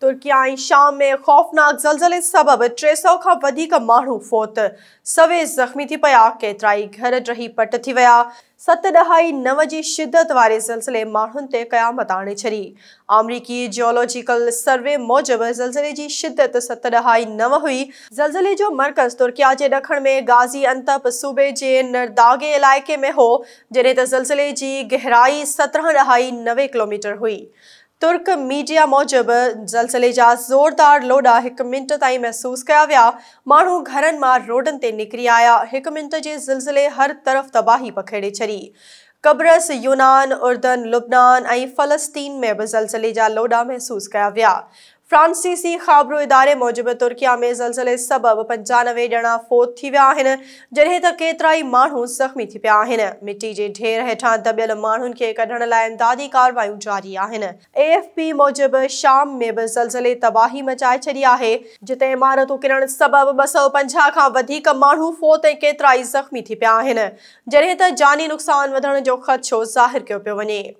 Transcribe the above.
तुर्कियाई शाम में खौफनाक जलजिले सबब टे सौ का मू फोत सवे ज़ख़्मी थी केतरा ही घर रही पट थी वह सत दहाई नव की शिदत वे ज़लज़ले मे क्यामत क़यामत आणे अमरीकी जियोलॉजिकल सर्वे मूजब जलजिले की शिदत सत दहाई नव हुई जलजिले जो मर्कज़ तुर्किया के दखण में गाज़ी अंतप सूबे के नरदागे इलाके में हो जॾहिं त ज़लज़ले की गहराई सत्रह दहाई नवे किलोमीटर हुई तुर्क मीडिया मूजिबि ज़लज़ले जा ज़ोरदार लोॾा एक मिंट ताईं महसूसु कया विया माण्हू घरनि मां रोडन ते निकिरी आया एक मिंट के ज़िलज़िले हर तरफ़ तबाही पखेड़े छॾी कब्रस यूनान उर्दन लुबनान फ़लस्तीन में भी ज़लज़ले जा लोॾा महसूस क्या वह फ्रांसीसी ख़ाबरू इदारे मूजिबि तुर्किया में जलजिले सबब पंजानवे जणा फोत थी विया आहिनि त केतिरा ई माण्हू ज़ख़्मी थी पिया मिट्टी के ढेर हेठां दबियल माण्हुनि खे कढण लाइ इमदादी कारवायूं जारी आहिनि ए एफ पी मूजिबि शाम में बि ज़लज़ले तबाही मचाए छी है जिते इमारतूं किरण सबबि ॿ सौ पंजा खां वधीक माण्हू फोत ऐं केतिरा ज़ख़्मी थी पिया आहिनि त जानी नुक़सान वधण ख़दशो ज़ाहिर किया पियो वे